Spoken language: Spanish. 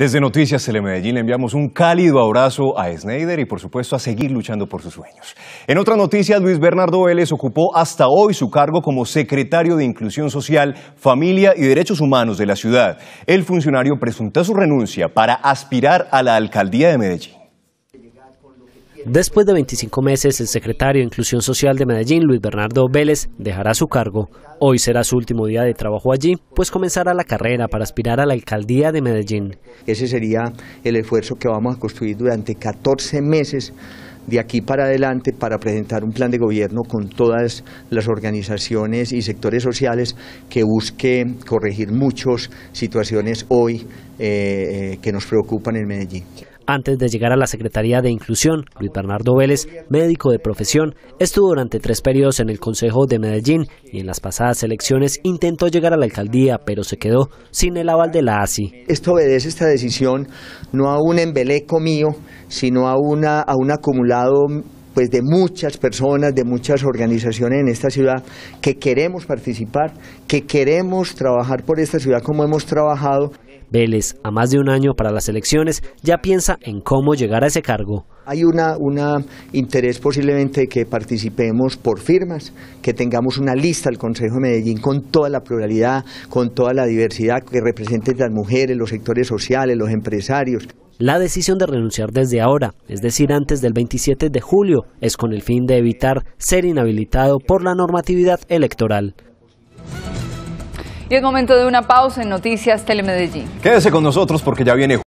Desde Noticias Telemedellín le enviamos un cálido abrazo a Snyder y por supuesto a seguir luchando por sus sueños. En otras noticias, Luis Bernardo Vélez ocupó hasta hoy su cargo como secretario de Inclusión Social, Familia y Derechos Humanos de la ciudad. El funcionario presentó su renuncia para aspirar a la alcaldía de Medellín. Después de 25 meses, el secretario de Inclusión Social de Medellín, Luis Bernardo Vélez, dejará su cargo. Hoy será su último día de trabajo allí, pues comenzará la carrera para aspirar a la alcaldía de Medellín. Ese sería el esfuerzo que vamos a construir durante 14 meses de aquí para adelante para presentar un plan de gobierno con todas las organizaciones y sectores sociales que busque corregir muchas situaciones hoy eh, eh, que nos preocupan en Medellín. Antes de llegar a la Secretaría de Inclusión, Luis Bernardo Vélez, médico de profesión, estuvo durante tres periodos en el Consejo de Medellín y en las pasadas elecciones intentó llegar a la alcaldía, pero se quedó sin el aval de la ASI. Esto obedece esta decisión no a un embeleco mío, sino a, una, a un acumulado pues de muchas personas, de muchas organizaciones en esta ciudad que queremos participar, que queremos trabajar por esta ciudad como hemos trabajado. Vélez, a más de un año para las elecciones, ya piensa en cómo llegar a ese cargo hay un interés posiblemente que participemos por firmas, que tengamos una lista al Consejo de Medellín con toda la pluralidad, con toda la diversidad que representen las mujeres, los sectores sociales, los empresarios. La decisión de renunciar desde ahora, es decir, antes del 27 de julio, es con el fin de evitar ser inhabilitado por la normatividad electoral. Y es momento de una pausa en Noticias Telemedellín. Quédese con nosotros porque ya viene.